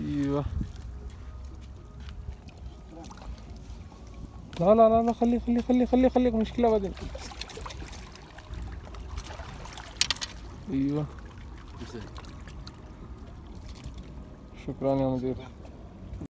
ايوه لا لا لا لا خليه خليه خليه خليه خليك مشكلة بعدين ايوه شكرا يا مدير